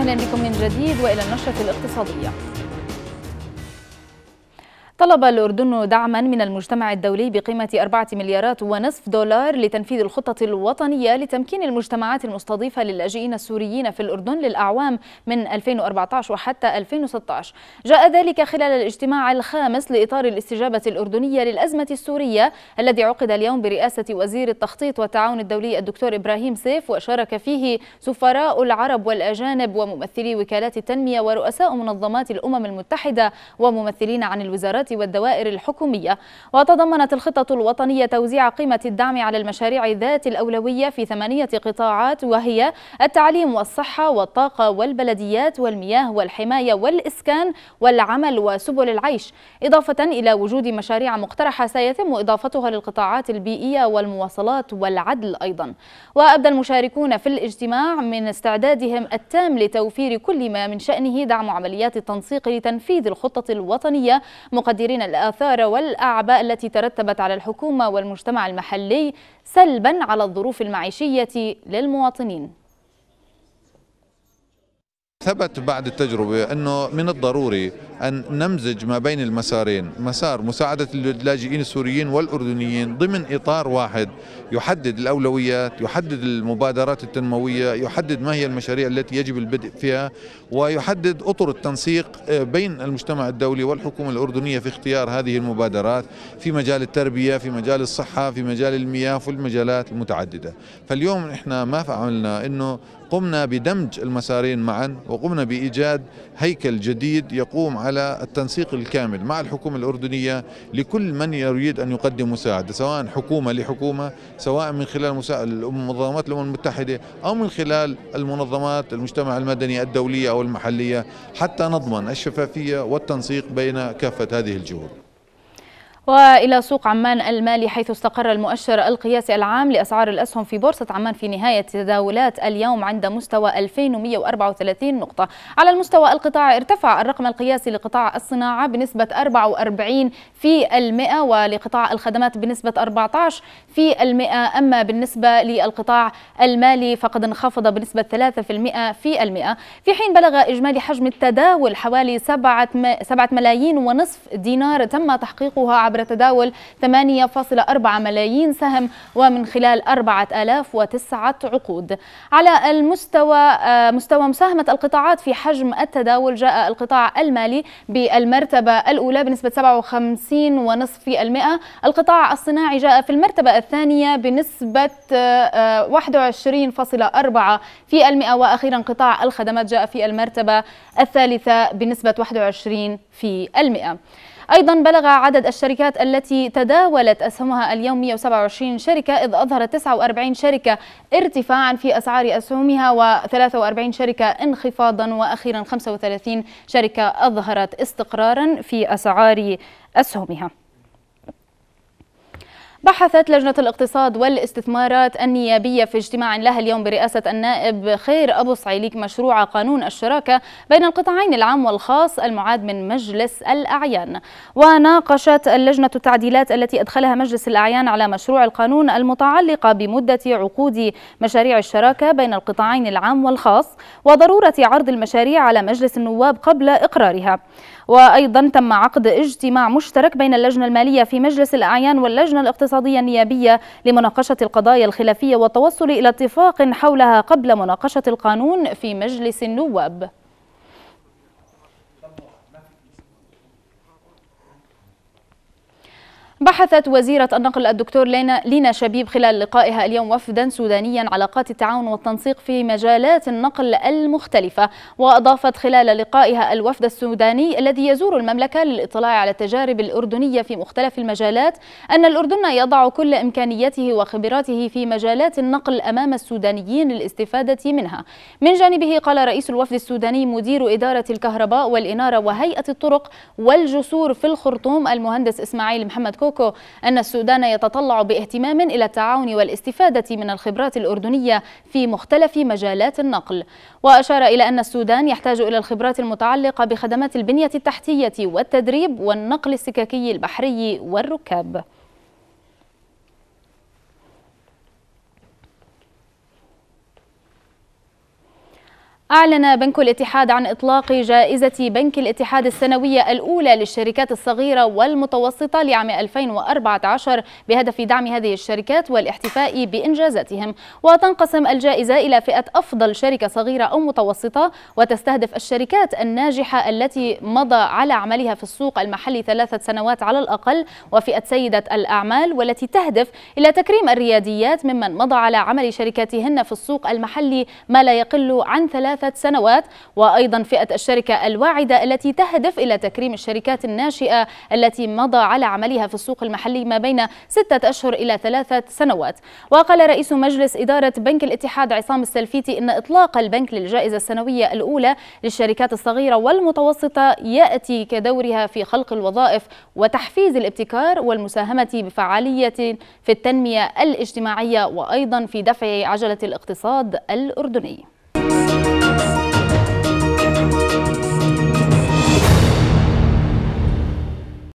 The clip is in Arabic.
أهلا بكم من جديد وإلى النشرة الاقتصادية طلب الأردن دعما من المجتمع الدولي بقيمة أربعة مليارات ونصف دولار لتنفيذ الخطة الوطنية لتمكين المجتمعات المستضيفة للاجئين السوريين في الأردن للأعوام من 2014 وحتى 2016 جاء ذلك خلال الاجتماع الخامس لإطار الاستجابة الأردنية للأزمة السورية الذي عقد اليوم برئاسة وزير التخطيط والتعاون الدولي الدكتور إبراهيم سيف وشارك فيه سفراء العرب والأجانب وممثلي وكالات التنمية ورؤساء منظمات الأمم المتحدة وممثلين عن الوزارات والدوائر الحكومية وتضمنت الخطة الوطنية توزيع قيمة الدعم على المشاريع ذات الأولوية في ثمانية قطاعات وهي التعليم والصحة والطاقة والبلديات والمياه والحماية والإسكان والعمل وسبل العيش إضافة إلى وجود مشاريع مقترحة سيتم إضافتها للقطاعات البيئية والمواصلات والعدل أيضا وأبدى المشاركون في الاجتماع من استعدادهم التام لتوفير كل ما من شأنه دعم عمليات التنسيق لتنفيذ الخطة الوطنية مقدمة المقدرين الآثار والأعباء التي ترتبت على الحكومة والمجتمع المحلي سلبا على الظروف المعيشية للمواطنين ثبت بعد التجربة أنه من الضروري أن نمزج ما بين المسارين مسار مساعدة اللاجئين السوريين والأردنيين ضمن إطار واحد يحدد الأولويات يحدد المبادرات التنموية يحدد ما هي المشاريع التي يجب البدء فيها ويحدد أطر التنسيق بين المجتمع الدولي والحكومة الأردنية في اختيار هذه المبادرات في مجال التربية في مجال الصحة في مجال المياه في المجالات المتعددة فاليوم إحنا ما فعلنا أنه قمنا بدمج المسارين معا وقمنا بإيجاد هيكل جديد يقوم على على التنسيق الكامل مع الحكومة الأردنية لكل من يريد أن يقدم مساعدة سواء حكومة لحكومة سواء من خلال منظمات الأمم المتحدة أو من خلال المنظمات المجتمع المدني الدولية أو المحلية حتى نضمن الشفافية والتنسيق بين كافة هذه الجهود وإلى سوق عمان المالي حيث استقر المؤشر القياسي العام لأسعار الأسهم في بورصة عمان في نهاية تداولات اليوم عند مستوى 2134 نقطة على المستوى القطاع ارتفع الرقم القياسي لقطاع الصناعة بنسبة 44 في المئة ولقطاع الخدمات بنسبة 14 في المئة أما بالنسبة للقطاع المالي فقد انخفض بنسبة 3% في المئة في حين بلغ إجمالي حجم التداول حوالي 7 ملايين ونصف دينار تم تحقيقها عبر عبر تداول 8.4 ملايين سهم ومن خلال 4009 عقود على المستوى آه، مستوى مساهمة القطاعات في حجم التداول جاء القطاع المالي بالمرتبة الأولى بنسبة 57.5% القطاع الصناعي جاء في المرتبة الثانية بنسبة 21.4% آه، وأخيرا قطاع الخدمات جاء في المرتبة الثالثة بنسبة 21% أيضا بلغ عدد الشركات التي تداولت أسهمها اليوم 127 شركة إذ أظهرت 49 شركة ارتفاعا في أسعار أسهمها و43 شركة انخفاضا وأخيرا 35 شركة أظهرت استقرارا في أسعار أسهمها بحثت لجنة الاقتصاد والاستثمارات النيابية في اجتماع لها اليوم برئاسة النائب خير أبو صعيليك مشروع قانون الشراكة بين القطاعين العام والخاص المعاد من مجلس الأعيان وناقشت اللجنة التعديلات التي أدخلها مجلس الأعيان على مشروع القانون المتعلقة بمدة عقود مشاريع الشراكة بين القطاعين العام والخاص وضرورة عرض المشاريع على مجلس النواب قبل إقرارها وأيضا تم عقد اجتماع مشترك بين اللجنة المالية في مجلس الأعيان واللجنة الاقتصادية الاقتصادية النيابية لمناقشة القضايا الخلافية والتوصل إلى اتفاق حولها قبل مناقشة القانون في مجلس النواب بحثت وزيرة النقل الدكتور لينا, لينا شبيب خلال لقائها اليوم وفدا سودانيا علاقات التعاون والتنسيق في مجالات النقل المختلفة وأضافت خلال لقائها الوفد السوداني الذي يزور المملكة للاطلاع على التجارب الأردنية في مختلف المجالات أن الأردن يضع كل إمكانياته وخبراته في مجالات النقل أمام السودانيين للاستفادة منها من جانبه قال رئيس الوفد السوداني مدير إدارة الكهرباء والإنارة وهيئة الطرق والجسور في الخرطوم المهندس إسماعيل محمد كوكو كوكو أن السودان يتطلع باهتمام إلى التعاون والاستفادة من الخبرات الأردنية في مختلف مجالات النقل وأشار إلى أن السودان يحتاج إلى الخبرات المتعلقة بخدمات البنية التحتية والتدريب والنقل السككي البحري والركاب أعلن بنك الاتحاد عن إطلاق جائزة بنك الاتحاد السنوية الأولى للشركات الصغيرة والمتوسطة لعام 2014 بهدف دعم هذه الشركات والاحتفاء بإنجازاتهم وتنقسم الجائزة إلى فئة أفضل شركة صغيرة أو متوسطة وتستهدف الشركات الناجحة التي مضى على عملها في السوق المحلي ثلاثة سنوات على الأقل وفئة سيدة الأعمال والتي تهدف إلى تكريم الرياديات ممن مضى على عمل شركاتهن في السوق المحلي ما لا يقل عن ثلاث ثلاثة سنوات وأيضا فئة الشركة الواعدة التي تهدف إلى تكريم الشركات الناشئة التي مضى على عملها في السوق المحلي ما بين ستة أشهر إلى ثلاثة سنوات وقال رئيس مجلس إدارة بنك الاتحاد عصام السلفيتي إن إطلاق البنك للجائزة السنوية الأولى للشركات الصغيرة والمتوسطة يأتي كدورها في خلق الوظائف وتحفيز الابتكار والمساهمة بفعالية في التنمية الاجتماعية وأيضا في دفع عجلة الاقتصاد الأردني